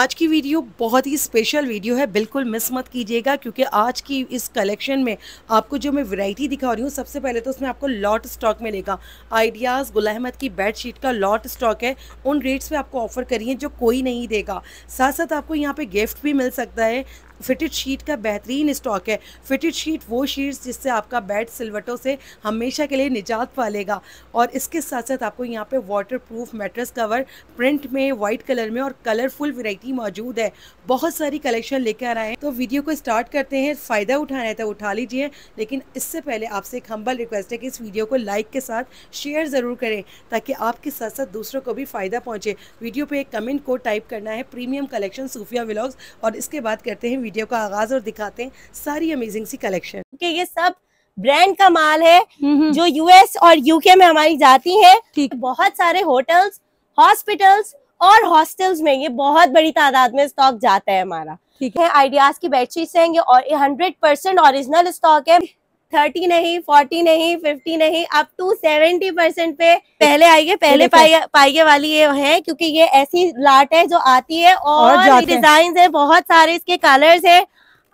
आज की वीडियो बहुत ही स्पेशल वीडियो है बिल्कुल मिस मत कीजिएगा क्योंकि आज की इस कलेक्शन में आपको जो मैं वैरायटी दिखा रही हूँ सबसे पहले तो उसमें आपको लॉट स्टॉक मिलेगा आइडियाज़ गुल अहमद की बेड शीट का लॉट स्टॉक है उन रेट्स पे आपको ऑफ़र करिए जो कोई नहीं देगा साथ साथ आपको यहाँ पे गिफ्ट भी मिल सकता है फिटेड शीट का बेहतरीन स्टॉक है फिटेड शीट वो शीट्स जिससे आपका बेड सिलवटों से हमेशा के लिए निजात पालेगा और इसके साथ साथ आपको यहाँ पे waterproof mattress cover print में वाइट कलर में और कलरफुल वैरायटी मौजूद है बहुत सारी कलेक्शन लेकर आए हैं तो वीडियो को स्टार्ट करते हैं फ़ायदा उठाना है तो उठा लीजिए लेकिन इससे पहले आपसे एक हम्बल रिक्वेस्ट है कि इस वीडियो को लाइक के साथ शेयर ज़रूर करें ताकि आपके साथ साथ दूसरों को भी फ़ायदा पहुँचे वीडियो पर एक कमेंट को टाइप करना है प्रीमियम कलेक्शन सूफिया व्लॉग्स और इसके बाद करते हैं वीडियो का आगाज और दिखाते हैं सारी अमेजिंग सी कलेक्शन क्योंकि okay, ये सब ब्रांड का माल है हम्म, हम्म। जो यूएस और यूके में हमारी जाती है तो बहुत सारे होटल्स हॉस्पिटल्स और हॉस्टल्स में ये बहुत बड़ी तादाद में स्टॉक जाता है हमारा ठीक है आइडियाज की बेडशीट्स हैं ये और हंड्रेड परसेंट ओरिजिनल स्टॉक है थर्टी नहीं फोर्टी नहीं फिफ्टी नहीं अप टू सेवेंटी परसेंट पे पहले आइए पहले पाइए वाली ये है क्योंकि ये ऐसी लाट है जो आती है और, और डिजाइन है बहुत सारे इसके कलर्स है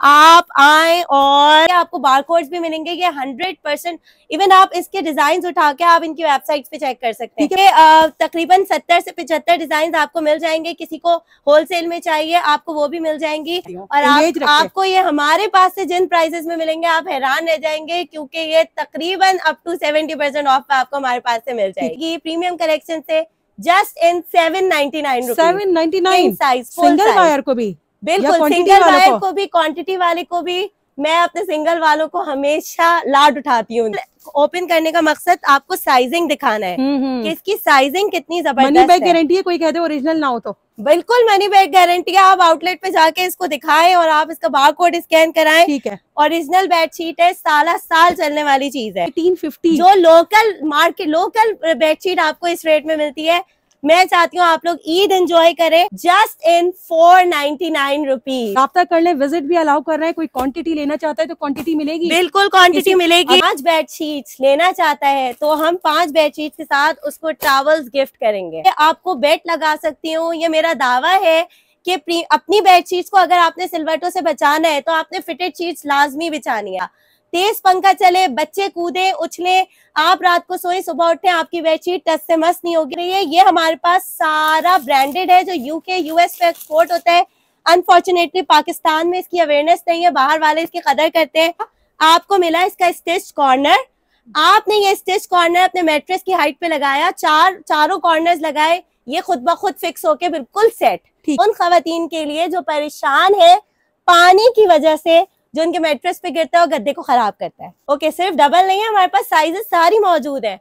आप आए और आपको बारकोड्स भी मिलेंगे ये हंड्रेड परसेंट इवन आप इसके डिजाइन उठा के आप इनकी वेबसाइट पे चेक कर सकते हैं तकरीबन सत्तर से पिछहत्तर डिजाइन आपको मिल जाएंगे किसी को होलसेल में चाहिए आपको वो भी मिल जाएंगी और आप, आपको ये हमारे पास से जिन प्राइजेस में मिलेंगे आप हैरान रह जाएंगे क्योंकि ये तकरीबन up to seventy percent off आपको हमारे पास से मिल जाएगी प्रीमियम कलेक्शन से just in seven ninety nine seven ninety nine size single wire को भी बिल्कुल सिंगल वाले को? भी क्वांटिटी वाले को भी मैं अपने सिंगल वालों को हमेशा लाड उठाती हूँ ओपन करने का मकसद आपको साइजिंग दिखाना है हम्म, हम्म। कि इसकी साइजिंग कितनी जबरदस्त है गारंटी है कोई कहते ओरिजिनल ना हो तो बिल्कुल मनी बैग गारंटी है आप आउटलेट पे जाके इसको दिखाएं और आप इसका बार कोड स्कैन कराएं ठीक है ओरिजिनल बेडशीट है साला साल चलने वाली चीज है 1850 जो लोकल मार्केट लोकल बेडशीट आपको इस रेट में मिलती है मैं चाहती हूँ आप लोग ईद एंजॉय करें just in four ninety nine rupees रहा कर ले विजिट भी अलाउ कर रहे हैं कोई क्वांटिटी लेना चाहता है तो क्वांटिटी मिलेगी बिल्कुल क्वांटिटी मिलेगी पांच बेडशीट लेना चाहता है तो हम पांच बेडशीट के साथ उसको टावल्स गिफ्ट करेंगे आपको बेड लगा सकती हूँ ये मेरा दावा है कि अपनी बेडशीट को अगर आपने सिल्वर से बचाना है तो आपने फिटेड शीट लाजमी बिछानी है तेज पंखा चले बच्चे कूदे उछले आप रात को सोए सुबह उठे आपकी बेडशीट टस से मस्त नहीं होगी रही है ये हमारे पास सारा ब्रांडेड है जो यूके यूएस पे एक्सपोर्ट होता है अनफॉर्चुनेटली पाकिस्तान में इसकी अवेयरनेस नहीं है बाहर वाले इसकी कदर करते हैं आपको मिला इसका स्टिच कॉर्नर आपने ये स्टिच कॉर्नर अपने मेट्रेस की हाइट पे लगाया चार चारों कॉर्नर लगाए ये खुद ब खुद फिक्स होके बिल्कुल सेट उन खातन के लिए जो परेशान है पानी की वजह से जो उनके मेट्रेस पे गिरता है और गद्दे को खराब करता है ओके सिर्फ डबल नहीं है हमारे पास साइजेस सारी मौजूद है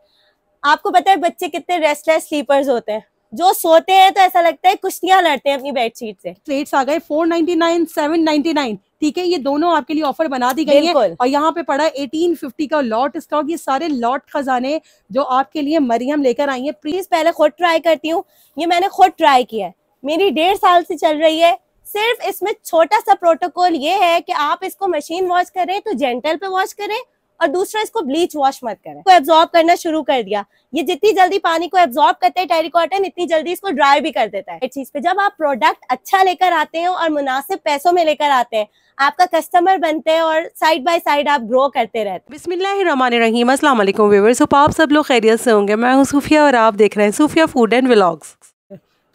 आपको पता है बच्चे कितने रेस्टलेस स्लीपर्स होते हैं जो सोते हैं तो ऐसा लगता है कुश्तियां लड़ते हैं अपनी बेडशीट से रेट्स आ गए four ninety seven ninety nine ठीक है ये दोनों आपके लिए ऑफर बना दी गई है और यहाँ पे पड़ा 1850 का लॉट स्टॉक ये सारे लॉट खजाने जो आपके लिए मरियम लेकर आई है प्लीज पहले खुद ट्राई करती हूँ ये मैंने खुद ट्राई किया है मेरी डेढ़ साल से चल रही है सिर्फ इसमें छोटा सा प्रोटोकॉल ये है कि आप इसको मशीन वॉश करें तो जेंटल पे वॉश करें और दूसरा इसको ब्लीच वॉश मत करें इसको एब्जॉर्ब करना शुरू कर दिया ये जितनी जल्दी पानी को एब्जॉर्ब करते हैं टेरिकॉटन इतनी जल्दी इसको ड्राई भी कर देता है चीज पे जब आप प्रोडक्ट अच्छा लेकर आते हैं और मुनासिब पैसों में लेकर आते हैं आपका कस्टमर बनते हैं और साइड बाय साइड आप ग्रो करते रहते बिस्मिल्लाम असलम व्यूवर्स आप सब लोग खैरियत से होंगे मैं हूँ सूफिया और आप देख रहे हैं सूफिया फूड एंड व्लॉग्स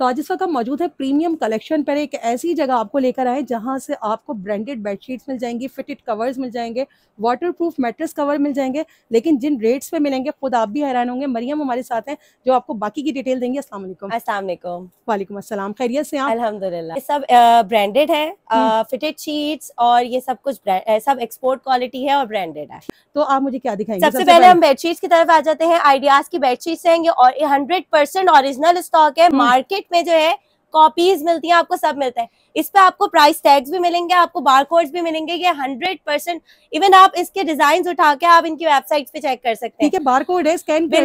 तो आज इस वक्त हम मौजूद है प्रीमियम कलेक्शन पर एक ऐसी जगह आपको लेकर आए जहाँ से आपको ब्रांडेड बेडशीट्स मिल जाएंगी फिटेड कवर्स मिल जाएंगे वाटरप्रूफ मैट्रेस कवर मिल जाएंगे लेकिन जिन रेट्स पे मिलेंगे खुद आप भी हैरान होंगे मरियम हमारे साथ हैं जो आपको बाकी की डिटेल देंगे असला वालेकुम असलम खैरियत से अलहमदिल्ला सब ब्रांडेड है फिटेड शीट्स और ये सब कुछ सब एक्सपोर्ट क्वालिटी है और ब्रांडेड है तो आप मुझे क्या दिखाएंगे सबसे पहले हम बेडशीट्स की तरफ आ जाते हैं आइडियाज की बेडशीट्स हैं और हंड्रेड परसेंट ओरिजिनल स्टॉक है मार्केट हम्म। में जो है कॉपीज मिलती है आपको सब मिलता है इस पे आपको प्राइस टैग्स भी मिलेंगे आपको बारकोड्स भी मिलेंगे ये हंड्रेड परसेंट इवन आप इसके डिजाइन उठा के आप इनकी वेबसाइट पे चेक कर सकते हैं बार कोड है स्कैन पे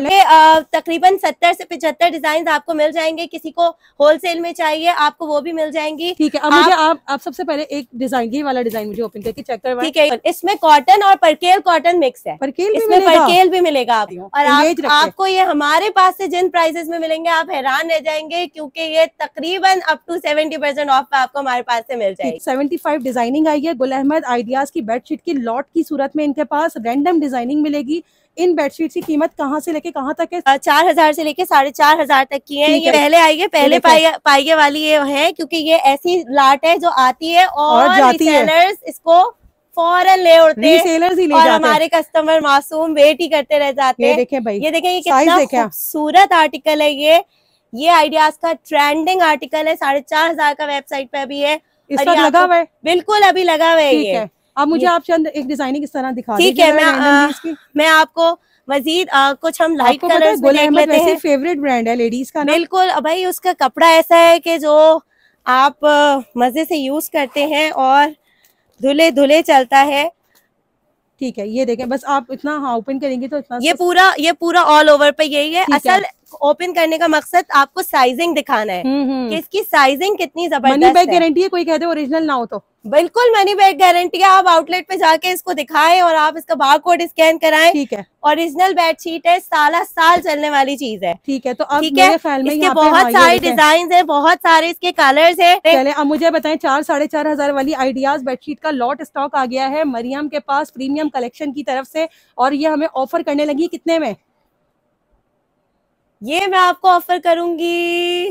तकरीबन सत्तर से पिछहत्तर डिजाइन आपको मिल जाएंगे किसी को होलसेल में चाहिए आपको वो भी मिल जाएंगी ठीक है अब आप आप सबसे पहले एक डिजाइन ये वाला डिजाइन मुझे ओपन करके चेक करवा ठीक है इसमें कॉटन और परकेल कॉटन मिक्स है परकेल इसमें परकेल भी मिलेगा आपको और आपको ये हमारे पास से जिन प्राइसेस में मिलेंगे आप हैरान रह जाएंगे क्योंकि ये तकरीबन up to seventy percent off आपको आपको हमारे पास से मिल जाएगी सेवेंटी फाइव डिजाइनिंग आई है गुल अहमद आइडियाज की बेडशीट की लॉट की सूरत में इनके पास रेंडम डिजाइनिंग मिलेगी इन बेडशीट की कीमत कहाँ से लेके कहाँ तक है चार हजार से लेके साढ़े चार हजार तक की है ये पहले आई है पहले पाइये वाली ये है क्योंकि ये ऐसी लाट है जो आती है और, और जाती है। इसको फॉरन ले उड़ते रीसेलर्स ही ले और जाते हमारे कस्टमर मासूम वेट ही करते रह जाते हैं ये देखें भाई ये देखें ये कितना खूबसूरत आर्टिकल है ये ये आइडियाज का ट्रेंडिंग आर्टिकल है साढ़े चार हजार का वेबसाइट पे अभी है इस पर लगा हुआ है बिल्कुल अभी लगा हुआ है ये अब मुझे आप चंद एक डिजाइनिंग इस तरह दिखा ठीक है मैं मैं आपको मजीद कुछ हम लाइट कलर्स में फेवरेट ब्रांड है लेडीज का बिल्कुल भाई उसका कपड़ा ऐसा है की जो आप मजे से यूज करते हैं और धुले धुले चलता है ठीक है ये देखें बस आप इतना हाँ ओपन करेंगे तो इतना ये पूरा ये पूरा ऑल ओवर पे यही है असल ओपन करने का मकसद आपको साइजिंग दिखाना है हम्म, हम्म। कि इसकी साइजिंग कितनी जबरदस्त मनी बैग गारंटी है कोई कहते ओरिजिनल ना हो तो बिल्कुल मनी बैग गारंटी है आप आउटलेट पे जाके इसको दिखाएं और आप इसका बार कोड स्कैन कराएं ठीक है ओरिजिनल बेडशीट है साला साल चलने वाली चीज है ठीक है तो अब ठीक है ख्याल में इसके बहुत हाँ, सारे डिजाइन है बहुत सारे इसके कलर्स है पहले अब मुझे बताएं चार साढ़े चार हजार वाली आइडियाज बेडशीट का लॉट स्टॉक आ गया है मरियम के पास प्रीमियम कलेक्शन की तरफ से और ये हमें ऑफर करने लगी कितने में ये मैं आपको ऑफर करूंगी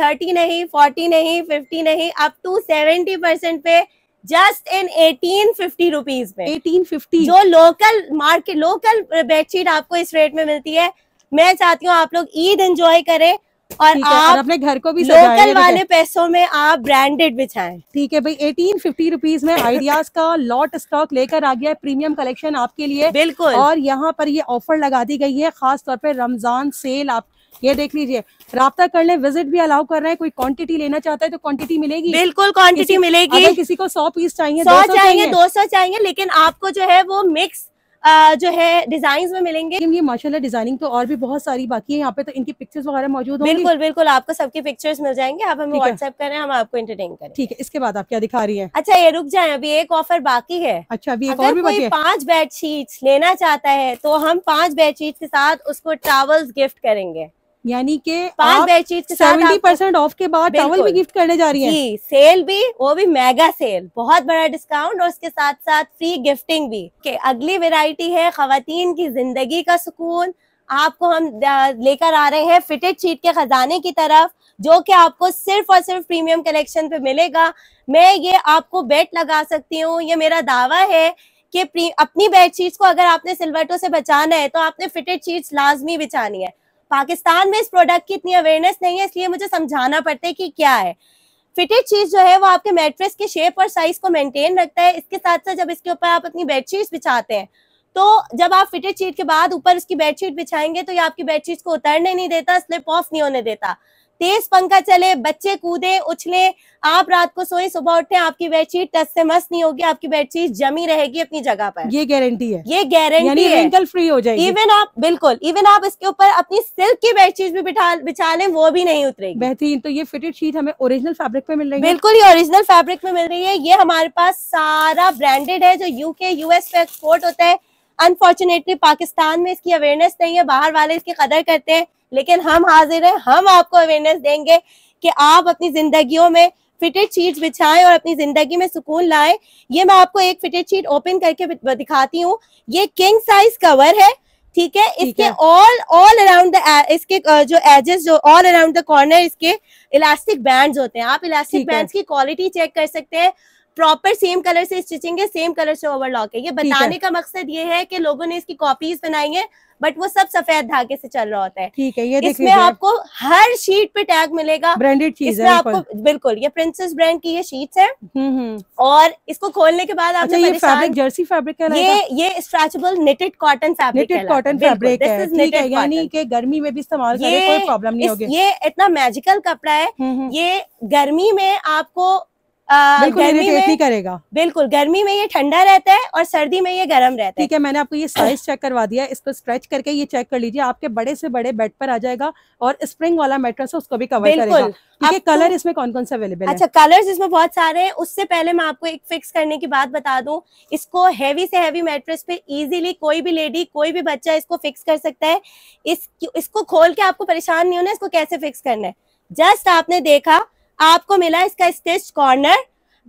थर्टी नहीं फोर्टी नहीं फिफ्टी नहीं अप टू सेवेंटी परसेंट पे just in eighteen fifty rupees में एटीन फिफ्टी जो लोकल मार्केट लोकल बेडशीट आपको इस रेट में मिलती है मैं चाहती हूँ आप लोग ईद एंजॉय करें और आप अपने घर को भी लोकल वाले पैसों में आप ब्रांडेड बिछाएं ठीक है भाई एटीन फिफ्टी रुपीज में आइडियाज का लॉट स्टॉक लेकर आ गया है प्रीमियम कलेक्शन आपके लिए बिल्कुल और यहाँ पर ये ऑफर लगा दी गई है खास तौर पर रमजान सेल आप ये देख लीजिए रहा कर ले विजिट भी अलाउ कर रहे हैं कोई क्वांटिटी लेना चाहता है तो क्वांटिटी मिलेगी बिल्कुल क्वांटिटी मिलेगी अगर किसी को सौ पीस चाहिए सौ चाहिए दो सौ चाहिए लेकिन आपको जो है वो मिक्स जो है डिजाइन में मिलेंगे ये माशाल्लाह डिजाइनिंग तो और भी बहुत सारी बाकी है यहाँ पे तो इनकी पिक्चर्स वगैरह मौजूद होंगी बिल्कुल बिल्कुल आपको सबके पिक्चर्स मिल जाएंगे आप हमें व्हाट्सएप करें हम आपको इंटरटेन करें ठीक है इसके बाद आप क्या दिखा रही है अच्छा ये रुक जाए अभी एक ऑफर बाकी है अच्छा अभी एक और भी बाकी है पांच बेडशीट लेना चाहता है तो हम पांच बेडशीट के साथ उसको ट्रावल्स गिफ्ट करेंगे यानी के पांच बेडशीट सेवेंटी परसेंट ऑफ के बाद टॉवल भी गिफ्ट करने जा रही है सेल भी वो भी मेगा सेल बहुत बड़ा डिस्काउंट और उसके साथ साथ फ्री गिफ्टिंग भी के अगली वेराइटी है खातन की जिंदगी का सुकून आपको हम लेकर आ रहे हैं फिटेड शीट के खजाने की तरफ जो कि आपको सिर्फ और सिर्फ प्रीमियम कलेक्शन पे मिलेगा मैं ये आपको बेट लगा सकती हूँ ये मेरा दावा है कि अपनी बेडशीट्स को अगर आपने सिलवटों से बचाना है तो आपने फिटेड शीट्स लाजमी बिछानी है पाकिस्तान में इस प्रोडक्ट की इतनी अवेयरनेस नहीं है इसलिए मुझे समझाना पड़ता है कि क्या है फिटेड चीज जो है वो आपके मेट्रेस के शेप और साइज को मेंटेन रखता है इसके साथ साथ जब इसके ऊपर आप अपनी बेडशीट बिछाते हैं तो जब आप फिटेड शीट के बाद ऊपर उसकी बेडशीट बिछाएंगे तो ये आपकी बेडशीट को उतरने नहीं देता स्लिप ऑफ नहीं होने देता तेज पंखा चले बच्चे कूदे उछले आप रात को सोए सुबह उठे आपकी बेडशीट टस से मस नहीं होगी आपकी बेडशीट जमी रहेगी अपनी जगह पर ये गारंटी है ये गारंटी है फ्री हो जाएगी इवन आप बिल्कुल इवन आप इसके ऊपर अपनी सिल्क की बेडशीट भी बिठा बिछा लें वो भी नहीं उतरेगी बेहतरीन तो ये फिटेड शीट हमें ओरिजिनल फेब्रिक में मिल रही है बिल्कुल ये ओरिजिनल फेब्रिक में मिल रही है ये हमारे पास सारा ब्रांडेड है जो यूके यूएस पे एक्सपोर्ट होता है अनफॉर्चुनेटली पाकिस्तान में इसकी अवेयरनेस नहीं है बाहर वाले इसकी कदर करते हैं लेकिन हम हाजिर हैं हम आपको अवेयरनेस देंगे कि आप अपनी जिंदगियों में फिटेड शीट बिछाएं और अपनी जिंदगी में सुकून लाएं ये मैं आपको एक फिटेड शीट ओपन करके दिखाती हूँ ये किंग साइज कवर है ठीक है इसके ऑल ऑल अराउंड द इसके जो एजेस जो ऑल अराउंड द कॉर्नर इसके इलास्टिक बैंड्स होते हैं आप इलास्टिक बैंड्स की क्वालिटी चेक कर सकते हैं प्रॉपर सेम कलर से स्टिचिंग है सेम कलर से ओवरलॉक है ये बताने का मकसद ये है कि लोगों ने इसकी कॉपीज बनाई है बट वो सब सफेद धागे से चल रहा होता है ठीक है ये इसमें आपको हर शीट पे टैग मिलेगा ब्रांडेड चीज है आपको बिल्कुल ये प्रिंसेस ब्रांड की ये शीट्स है हम्म, हम्म। और इसको खोलने के बाद अच्छा, ये फैब्रिक जर्सी फैब्रिक है ये ये stretchable netted cotton fabric netted cotton fabric है ठीक यानी कि गर्मी में भी इस्तेमाल कोई प्रॉब्लम नहीं होगी ये इतना मैजिकल कपड़ा है हम्म, ये गर्मी में आपको गर्मी करेगा बिल्कुल गर्मी में ये ठंडा रहता है और सर्दी में ये गर्म रहता है ठीक है मैंने आपको ये साइज चेक करवा दिया इसको स्ट्रेच करके ये चेक कर लीजिए आपके बड़े से बड़े बेड पर आ जाएगा और स्प्रिंग वाला मेट्रस है उसको भी कवर करेगा ठीक कलर इसमें कौन कौन सा अवेलेबल अच्छा कलर इसमें बहुत सारे हैं उससे पहले मैं आपको एक फिक्स करने की बात बता दू इसको हैवी से हैवी मेट्रेस पे इजिली कोई भी लेडी कोई भी बच्चा इसको फिक्स कर सकता है इसको खोल के आपको परेशान नहीं होना इसको कैसे फिक्स करना है जस्ट आपने देखा आपको मिला इसका स्टिच कॉर्नर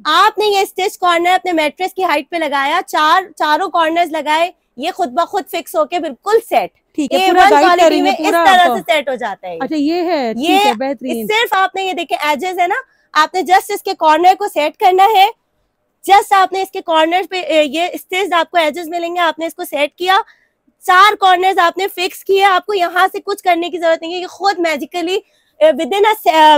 आपने ये स्टिच कॉर्नर अपने मेट्रेस की हाइट पे लगाया चार चारों कॉर्नर्स लगाए ये खुद ब खुद फिक्स होके बिल्कुल सेट ठीक है पूरा क्वालिटी में इस तरह से सेट हो जाता है अच्छा ये है ये है, बेहतरीन सिर्फ आपने ये देखे एजेस है ना आपने जस्ट इसके कॉर्नर को सेट करना है जस्ट आपने इसके कॉर्नर पे ये स्टिच आपको एजेस मिलेंगे आपने इसको सेट किया चार कॉर्नर आपने फिक्स किए आपको यहाँ से कुछ करने की जरूरत नहीं है ये खुद मैजिकली विद इन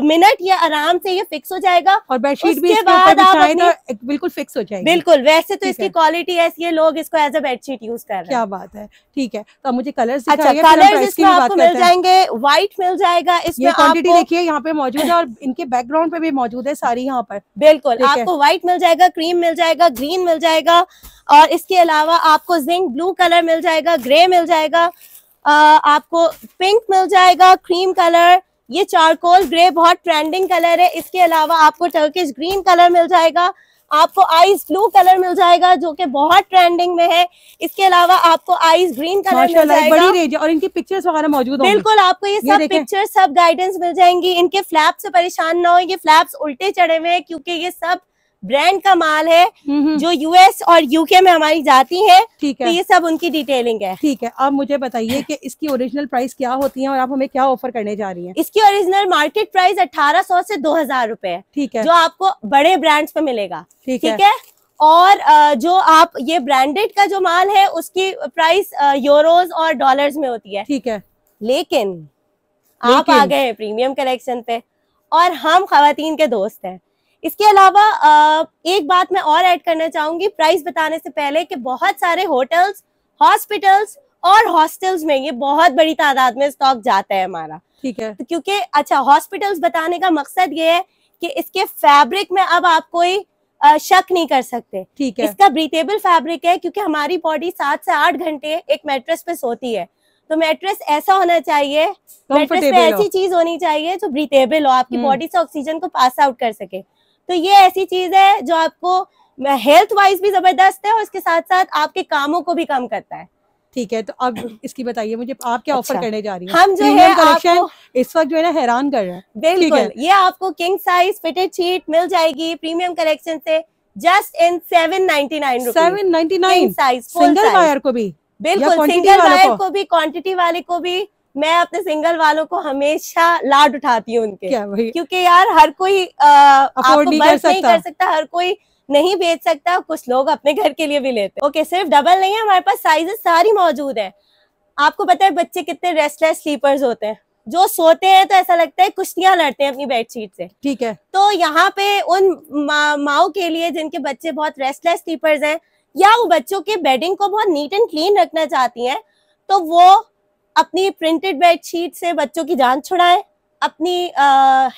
मिनट ये आराम से ये फिक्स हो जाएगा और बेडशीट भी तो बिल्कुल फिक्स हो जाएगी बिल्कुल वैसे तो इसकी क्वालिटी ऐसी है लोग इसको एज अ बेडशीट यूज कर रहे हैं क्या बात है ठीक है तो मुझे कलर अच्छा कलर आपको मिल जाएंगे व्हाइट मिल जाएगा इसमें क्वालिटी देखिए यहाँ पे मौजूद है और इनके बैकग्राउंड पे भी मौजूद है सारी यहाँ पर बिल्कुल आपको व्हाइट मिल जाएगा क्रीम मिल जाएगा ग्रीन मिल जाएगा और इसके अलावा आपको जिंक ब्लू कलर मिल जाएगा ग्रे मिल जाएगा आपको पिंक मिल जाएगा क्रीम कलर ये चारकोल ग्रे बहुत ट्रेंडिंग कलर है इसके अलावा आपको टर्किश ग्रीन कलर मिल जाएगा आपको आइस ब्लू कलर मिल जाएगा जो कि बहुत ट्रेंडिंग में है इसके अलावा आपको आइस ग्रीन कलर मिल जाएगा बड़ी रेंज और इनकी पिक्चर्स वगैरह मौजूद बिल्कुल आपको ये सब पिक्चर्स सब गाइडेंस मिल जाएंगी इनके फ्लैप से परेशान ना हो ये फ्लैप्स उल्टे चढ़े हुए हैं क्योंकि ये सब ब्रांड का माल है हम्म, हम्म। जो यूएस और यूके में हमारी जाती है ठीक तो है तो ये सब उनकी डिटेलिंग है ठीक है आप मुझे बताइए कि इसकी ओरिजिनल प्राइस क्या होती है और आप हमें क्या ऑफर करने जा रही हैं इसकी ओरिजिनल मार्केट प्राइस 1800 से 2000 हजार है ठीक है जो आपको बड़े ब्रांड्स पे मिलेगा ठीक है, है? और जो आप ये ब्रांडेड का जो माल है उसकी प्राइस यूरोज और डॉलर में होती है ठीक है लेकिन आप आ गए प्रीमियम कलेक्शन पे और हम खातन के दोस्त हैं इसके अलावा एक बात मैं और ऐड करना चाहूंगी प्राइस बताने से पहले कि बहुत सारे होटल्स हॉस्पिटल्स और हॉस्टल्स में ये बहुत बड़ी तादाद में स्टॉक जाता है हमारा ठीक है तो क्योंकि अच्छा हॉस्पिटल्स बताने का मकसद ये है कि इसके फैब्रिक में अब आप कोई शक नहीं कर सकते ठीक है इसका ब्रीथेबल फैब्रिक है क्योंकि हमारी बॉडी सात से आठ घंटे एक मेट्रेस पे सोती है तो मेट्रेस ऐसा होना चाहिए मेट्रेस पे ऐसी चीज होनी चाहिए जो ब्रीथेबल हो आपकी बॉडी हम्म। से ऑक्सीजन को पास आउट कर सके तो ये ऐसी चीज है जो आपको हेल्थ वाइज भी जबरदस्त है और इसके साथ साथ आपके कामों को भी कम करता है ठीक है तो अब इसकी बताइए मुझे आप क्या ऑफर अच्छा, करने जा रही हैं हम जो है आपको इस वक्त जो है ना हैरान कर रहे हैं बिल्कुल ये आपको किंग साइज फिटेड शीट मिल जाएगी प्रीमियम कलेक्शन से just in seven ninety nine seven ninety nine size single wire को भी बिल्कुल सिंगल वायर को भी क्वांटिटी वाले को भी मैं अपने सिंगल वालों को हमेशा लाड उठाती हूँ उनके क्योंकि यार हर कोई अफोर्ड नहीं, कर सकता। नहीं कर सकता हर कोई नहीं बेच सकता कुछ लोग अपने घर के लिए भी लेते ओके सिर्फ डबल नहीं है हमारे पास साइजेस सारी मौजूद है आपको पता है बच्चे कितने रेस्टलेस स्लीपर्स होते हैं जो सोते हैं तो ऐसा लगता है कुश्तियां लड़ते हैं अपनी बेडशीट से ठीक है तो यहाँ पे उन मा, माओ के लिए जिनके बच्चे बहुत रेस्टलेस स्लीपर्स हैं या वो बच्चों के बेडिंग को बहुत नीट एंड क्लीन रखना चाहती हैं तो वो अपनी प्रिंटेड बेडशीट से बच्चों की जान छुड़ाएं अपनी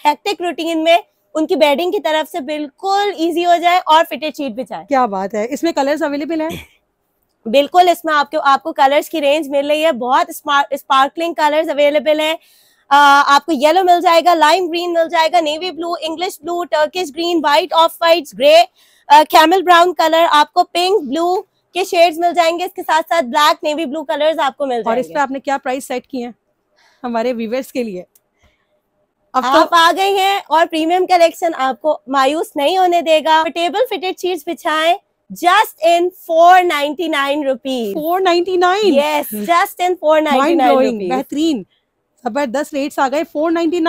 हेक्टिक रूटीन में उनकी बेडिंग की तरफ से बिल्कुल इजी हो जाए और फिटेड शीट भी क्या बात है इसमें कलर्स अवेलेबल है बिल्कुल इसमें आपके आपको कलर्स की रेंज मिल रही है बहुत स्पार्कलिंग कलर्स अवेलेबल है आपको येलो मिल जाएगा लाइम ग्रीन मिल जाएगा navy blue English blue Turkish green white off white grey camel brown colour आपको पिंक ब्लू के शेड्स मिल जाएंगे इसके साथ साथ ब्लैक नेवी ब्लू कलर्स आपको मिल जाएंगे और पर आपने क्या प्राइस सेट किए हैं हमारे व्यूवर्स के लिए अब तो- आप तो... आ गए हैं और प्रीमियम कलेक्शन आपको मायूस नहीं होने देगा टेबल फिटेड चीज बिछाएं nine rupees four ninety nine just in four ninety nine बेहतरीन जबरदस्त रेट्स आ गए नाइनटी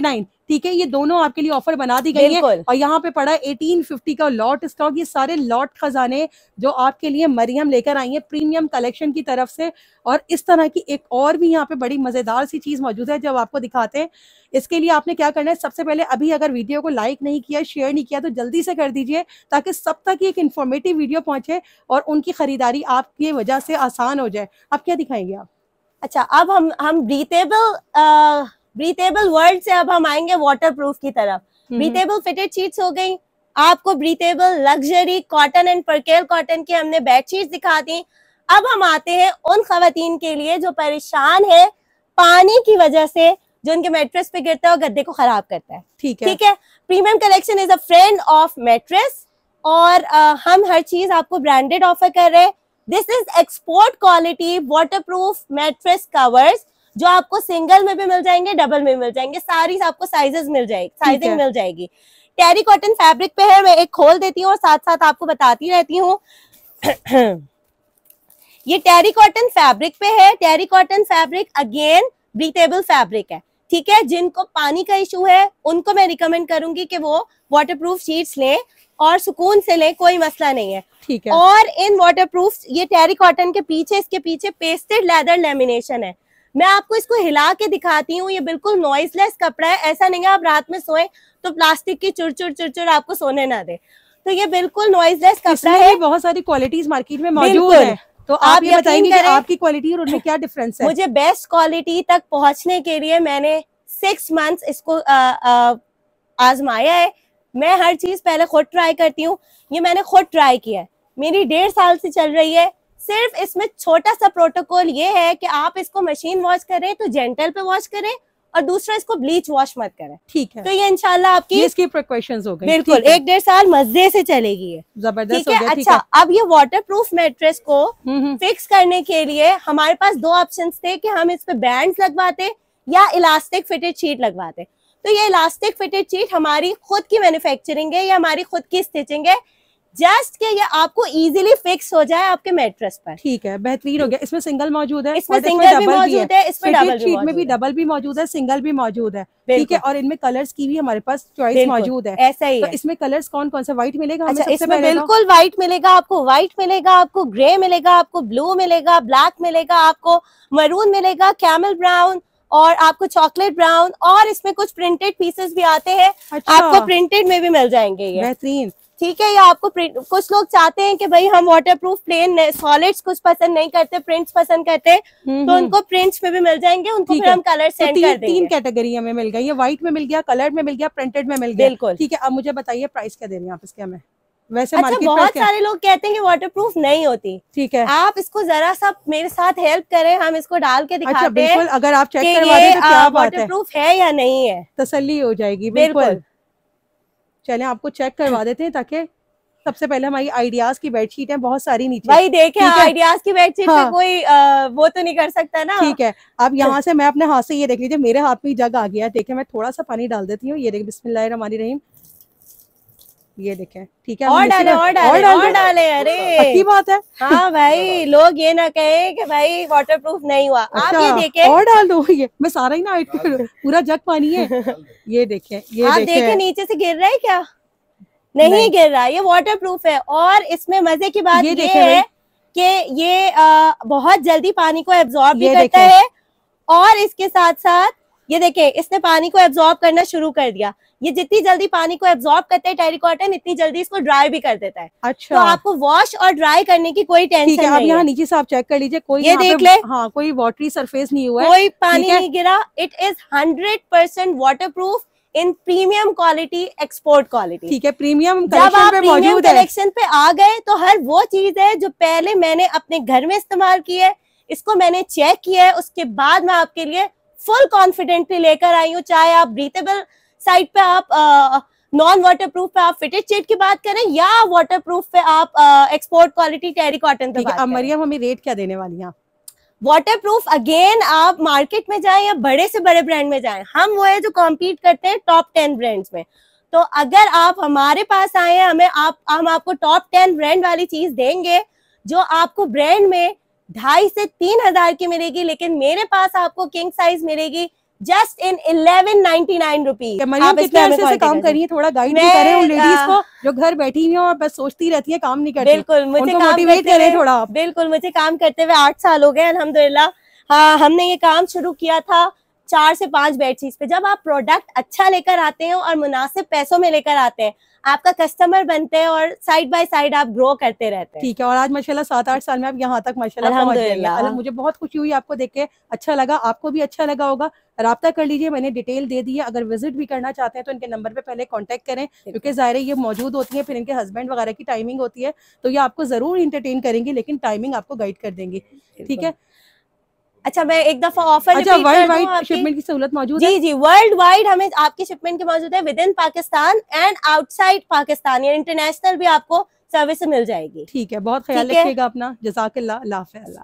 नाइन ठीक है ये दोनों आपके लिए ऑफर बना दी गई है और यहाँ पे पड़ा एटीन फिफ्टी का लॉट स्टॉक ये सारे लॉट खजाने जो आपके लिए मरियम लेकर आई है प्रीमियम कलेक्शन की तरफ से और इस तरह की एक और भी यहाँ पे बड़ी मजेदार सी चीज मौजूद है जब आपको दिखाते हैं इसके लिए आपने क्या करना है सबसे पहले अभी अगर वीडियो को लाइक नहीं किया शेयर नहीं किया तो जल्दी से कर दीजिए ताकि सब तक एक इन्फॉर्मेटिव वीडियो पहुंचे और उनकी खरीदारी आपकी वजह से आसान हो जाए आप क्या दिखाएंगे आप अच्छा अब हम हम ब्रीथेबल ब्रीथेबल वर्ल्ड से अब हम आएंगे वाटर प्रूफ की तरफ ब्रीथेबल फिटेड शीट्स हो गई आपको breathable luxury cotton and percale cotton की हमने बेड शीट दिखा दी अब हम आते हैं उन खातन के लिए जो परेशान है पानी की वजह से जो उनके मेट्रेस पे गिरता है और गद्दे को खराब करता है ठीक है ठीक है premium collection is a friend of mattress और आ, हम हर चीज आपको ब्रांडेड ऑफर कर रहे हैं this is export quality waterproof mattress covers जो आपको सिंगल में भी मिल जाएंगे डबल में मिल जाएंगे सारी आपको साइजेस मिल जाएगी साइजिंग मिल जाएगी टेरी कॉटन फैब्रिक पे है मैं एक खोल देती हूँ और साथ साथ आपको बताती रहती हूँ ये टेरी कॉटन फैब्रिक पे है terry cotton fabric again breathable fabric है ठीक है जिनको पानी का इशू है उनको मैं रिकमेंड करूंगी कि वो वाटरप्रूफ शीट्स लें और सुकून से लें कोई मसला नहीं है ठीक है और इन वाटरप्रूफ ये टेरी कॉटन के पीछे इसके पीछे पेस्टेड लेदर लेमिनेशन है मैं आपको इसको हिला के दिखाती हूँ ये बिल्कुल नॉइसलेस कपड़ा है ऐसा नहीं है आप रात में सोए तो प्लास्टिक की चुर चुर चुर चुर आपको सोने ना दे तो ये बिल्कुल नॉइसलेस कपड़ा है बहुत सारी क्वालिटीज मार्केट में मौजूद है तो आप, आप ये बताएंगे कि आपकी क्वालिटी और उनमें क्या डिफरेंस है मुझे बेस्ट क्वालिटी तक पहुंचने के लिए मैंने सिक्स मंथ्स इसको आजमाया है मैं हर चीज पहले खुद ट्राई करती हूँ ये मैंने खुद ट्राई किया है मेरी डेढ़ साल से चल रही है सिर्फ इसमें छोटा सा प्रोटोकॉल ये है कि आप इसको मशीन वॉश करें तो जेंटल पे वॉश करें और दूसरा इसको ब्लीच वॉश मत करें ठीक है तो ये इनशाला आपकी ये इसकी प्रिकॉशन हो गई बिल्कुल एक डेढ़ साल मजे से चलेगी ये जबरदस्त अच्छा अब ये वाटर प्रूफ मेट्रेस को फिक्स हम्म, हम्म। करने के लिए हमारे पास दो ऑप्शन थे कि हम इस पे बैंड लगवाते या इलास्टिक फिटेड शीट लगवाते तो ये इलास्टिक फिटेड शीट हमारी खुद की मैन्युफैक्चरिंग है या हमारी खुद की स्टिचिंग है जस्ट के ये आपको इजीली फिक्स हो जाए आपके मेट्रेस पर ठीक है बेहतरीन हो गया इसमें सिंगल मौजूद है इसमें सिंगल भी मौजूद है इसमें डबल शीट में भी डबल भी मौजूद है सिंगल भी मौजूद है ठीक है और इनमें कलर्स की भी हमारे पास चॉइस मौजूद है ऐसा ही तो इसमें कलर्स कौन कौन सा व्हाइट मिलेगा अच्छा इसमें तो? बिल्कुल व्हाइट मिलेगा आपको व्हाइट मिलेगा आपको ग्रे मिलेगा आपको ब्लू मिलेगा ब्लैक मिलेगा आपको मरून मिलेगा कैमल ब्राउन और आपको चॉकलेट ब्राउन और इसमें कुछ प्रिंटेड पीसेस भी आते हैं अच्छा। आपको प्रिंटेड में भी मिल जाएंगे ये बेहतरीन ठीक है या आपको प्रिंट कुछ लोग चाहते हैं कि भाई हम वाटर प्रूफ प्लेन सॉलिड्स कुछ पसंद नहीं करते प्रिंट्स पसंद करते हैं हम्म, तो हम्म। उनको प्रिंट्स में भी मिल जाएंगे उनको फिर हम कलर सेंड तो कर देंगे तीन कैटेगरी हमें मिल गई है व्हाइट में मिल गया कलर में मिल गया प्रिंटेड में मिल गया बिल्कुल ठीक है अब मुझे बताइए प्राइस क्या दे रही है आप इसके हमें वैसे अच्छा बहुत सारे लोग कहते हैं कि वाटर प्रूफ नहीं होती ठीक है आप इसको जरा सा मेरे साथ हेल्प करें हम इसको डाल के अच्छा, दिखाते अच्छा, अगर आप चेक करवा दें तो क्या बात है वाटर प्रूफ है या नहीं है तसल्ली हो जाएगी बिल्कुल चलें आपको चेक करवा देते हैं ताकि सबसे पहले हमारी आइडियाज की बेडशीट है बहुत सारी नीचे भाई देखे आइडियाज की बेडशीट हाँ। कोई आ, वो तो नहीं कर सकता ना ठीक है अब यहाँ से मैं अपने हाथ से ये देख लीजिए मेरे हाथ में जग आ गया है देखे मैं थोड़ा सा पानी डाल देती हूँ ये देख बिस्मिल्लाह रहीम ये देखें ठीक है और डाले और डाले और डाले, और डाले और डाले अरे बात है हाँ भाई लोग ये ना कहे कि भाई वाटर प्रूफ नहीं हुआ अच्छा, आप ये देखें और डाल दो ये मैं सारा ही ना हाइट कर पूरा जग पानी है ये देखें ये आप देखें नीचे से गिर रहा है क्या नहीं गिर रहा ये वाटर प्रूफ है और इसमें मजे की बात ये, है कि ये बहुत जल्दी पानी को एब्जॉर्ब भी करता है और इसके साथ साथ ये देखे इसने पानी को एब्जॉर्ब करना शुरू कर दिया ये जितनी जल्दी पानी को एब्जॉर्ब करते हैं टेरिकॉटन इतनी जल्दी इसको ड्राई भी कर देता है अच्छा तो आपको वॉश और ड्राई करने की कोई टेंशन नहीं आप यहाँ नीचे से आप चेक कर लीजिए कोई ये देख ले हाँ कोई वाटरी सरफेस नहीं हुआ कोई पानी नहीं गिरा it is hundred percent waterproof in premium quality export quality ठीक है प्रीमियम जब आप प्रीमियम कलेक्शन पे आ गए तो हर वो चीज है जो पहले मैंने अपने घर में इस्तेमाल की है इसको मैंने चेक किया है उसके बाद मैं आपके लिए फुल कॉन्फिडेंटली लेकर आई हूँ चाहे आप ब्रीथेबल साइड पे आप नॉन वाटर प्रूफ पे आप फिटेड शेड की बात करें या वाटर प्रूफ पे आप एक्सपोर्ट क्वालिटी टेरी कॉटन पे बात मरियम हमें रेट क्या देने वाली है वाटर प्रूफ अगेन आप मार्केट में जाएं या बड़े से बड़े ब्रांड में जाएं हम वो है जो कॉम्पीट करते हैं टॉप टेन ब्रांड्स में तो अगर आप हमारे पास आए हमें आप हम आपको टॉप टेन ब्रांड वाली चीज देंगे जो आपको ब्रांड में ढाई से तीन हजार की मिलेगी लेकिन मेरे पास आपको किंग साइज मिलेगी just in eleven ninety nine rupees काम करिए थोड़ा गाइड करें उन लेडीज को जो घर बैठी हुई है और बस सोचती रहती है काम नहीं करती बिल्कुल मुझे मोटिवेट करें थोड़ा बिल्कुल मुझे काम करते हुए आठ साल हो गए अलहमदुल्ला हाँ हमने ये काम शुरू किया था चार से पांच चीज पे जब आप प्रोडक्ट अच्छा लेकर आते हैं और मुनासिब पैसों में लेकर आते हैं आपका कस्टमर बनते हैं और साइड बाय साइड आप ग्रो करते रहते हैं ठीक है और आज माशाल्लाह सात आठ साल में आप यहाँ तक माशाल्लाह मुझे बहुत खुशी हुई आपको देख के अच्छा लगा आपको भी अच्छा लगा होगा रबता कर लीजिए मैंने डिटेल दे दी है अगर विजिट भी करना चाहते हैं तो इनके नंबर पे पहले कांटेक्ट करें क्योंकि ज़ाहिर ये मौजूद होती है फिर इनके हस्बैंड वगैरह की टाइमिंग होती है तो ये आपको ज़रूर इंटरटेन करेंगे लेकिन टाइमिंग आपको गाइड कर देंगे ठीक है अच्छा मैं एक दफा ऑफर अच्छा वर्ल्ड वाइड शिपमेंट की सहूलत मौजूद जी है? जी वर्ल्ड वाइड हमें आपकी शिपमेंट की मौजूद है within Pakistan and outside Pakistan international भी आपको सर्विस मिल जाएगी ठीक है बहुत ख्याल रखिएगा अपना जजाक